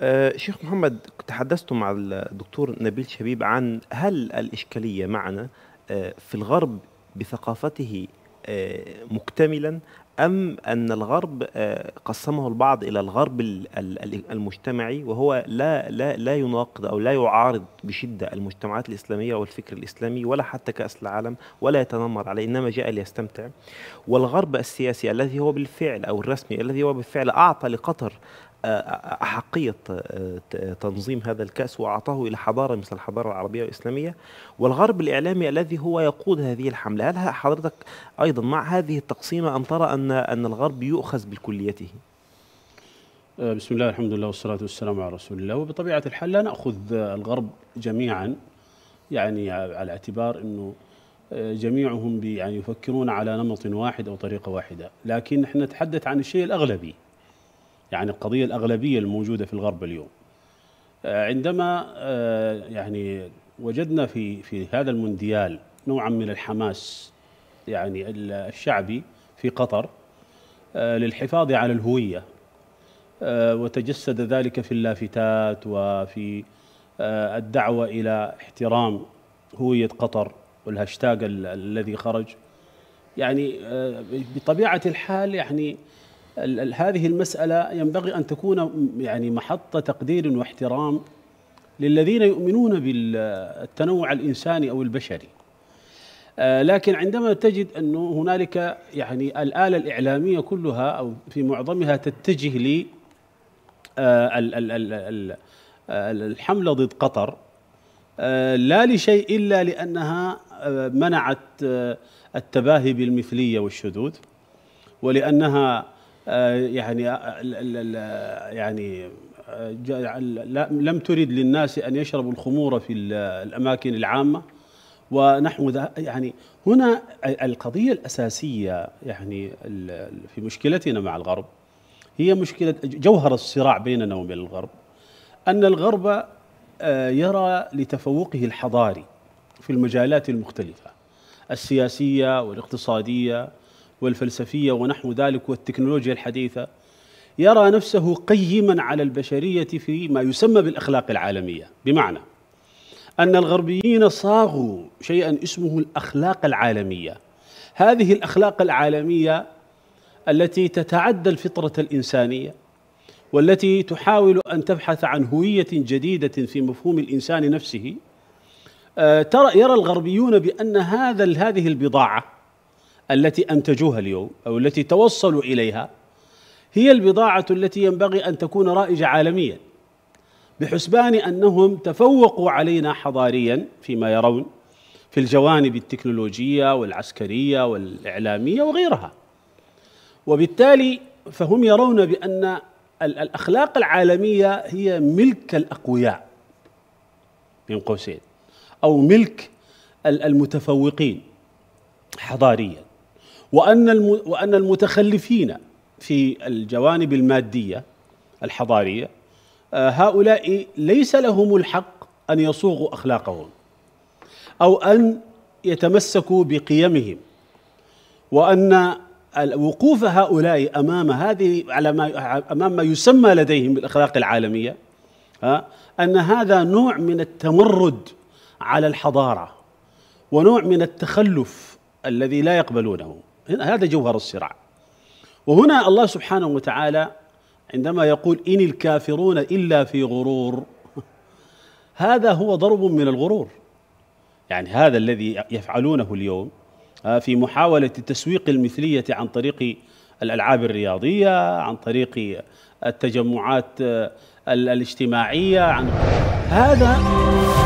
آه، شيخ محمد تحدثت مع الدكتور نبيل شبيب عن هل الإشكالية معنا آه، في الغرب بثقافته آه، مكتملا أم أن الغرب قسمه البعض إلى الغرب المجتمعي وهو لا لا لا يناقض أو لا يعارض بشدة المجتمعات الإسلامية والفكر الإسلامي ولا حتى كأس العالم ولا يتنمر عليه إنما جاء ليستمتع والغرب السياسي الذي هو بالفعل أو الرسمي الذي هو بالفعل أعطى لقطر أحقية آه، تنظيم هذا الكأس وأعطاه إلى حضارة مثل الحضارة العربية والإسلامية والغرب الإعلامي الذي هو يقود هذه الحملة هل حضرتك أيضا مع هذه التقسيمة أن ترى أن أن الغرب يؤخذ بكليته؟ آه، بسم الله الحمد لله والصلاة والسلام على رسول الله وبطبيعة الحال لا نأخذ آه، الغرب جميعا يعني على اعتبار أنه جميعهم يعني يفكرون على نمط واحد أو طريقة واحدة لكن نحن نتحدث عن الشيء الأغلبي يعني القضية الأغلبية الموجودة في الغرب اليوم آه، عندما آه، يعني وجدنا في في هذا المونديال نوعا من الحماس يعني الشعبي في قطر آه، للحفاظ على الهوية وتجسد ذلك في اللافتات وفي الدعوة إلى احترام هوية قطر والهاشتاج الذي خرج يعني بطبيعة الحال يعني هذه المسألة ينبغي أن تكون يعني محط تقدير واحترام للذين يؤمنون بالتنوع الإنساني أو البشري آه، لكن عندما تجد أنه هنالك يعني الآلة الإعلامية كلها أو في معظمها تتجه ل آه، الحملة ضد قطر آه، لا لشيء إلا لأنها منعت التباهي بالمثلية والشذوذ ولأنها آه، يعني آه، يعني آه، لم ترد للناس ان يشربوا الخمور في الاماكن العامه ونحو يعني هنا القضيه الاساسيه يعني في مشكلتنا مع الغرب هي مشكله جوهر الصراع بيننا وبين الغرب ان الغرب يرى لتفوقه الحضاري في المجالات المختلفه السياسيه والاقتصاديه والفلسفيه ونحو ذلك والتكنولوجيا الحديثه يرى نفسه قيما على البشريه فيما يسمى بالاخلاق العالميه بمعنى ان الغربيين صاغوا شيئا اسمه الاخلاق العالميه هذه الاخلاق العالميه التي تتعدى الفطره الانسانيه والتي تحاول ان تبحث عن هويه جديده في مفهوم الانسان نفسه آه، ترى يرى الغربيون بان هذا هذه البضاعه التي انتجوها اليوم او التي توصلوا اليها هي البضاعه التي ينبغي ان تكون رائجه عالميا بحسبان انهم تفوقوا علينا حضاريا فيما يرون في الجوانب التكنولوجيه والعسكريه والاعلاميه وغيرها وبالتالي فهم يرون بان الاخلاق العالميه هي ملك الاقوياء بين قوسين او ملك المتفوقين حضاريا وأن وأن المتخلفين في الجوانب المادية الحضارية آه، هؤلاء ليس لهم الحق أن يصوغوا أخلاقهم أو أن يتمسكوا بقيمهم وأن وقوف هؤلاء امام هذه على ما امام ما يسمى لديهم بالاخلاق العالميه آه، ان هذا نوع من التمرد على الحضاره ونوع من التخلف الذي لا يقبلونه هذا جوهر الصراع وهنا الله سبحانه وتعالى عندما يقول إن الكافرون إلا في غرور هذا هو ضرب من الغرور يعني هذا الذي يفعلونه اليوم آه، في محاولة تسويق المثلية عن طريق الألعاب الرياضية عن طريق التجمعات آه، الاجتماعية عن هذا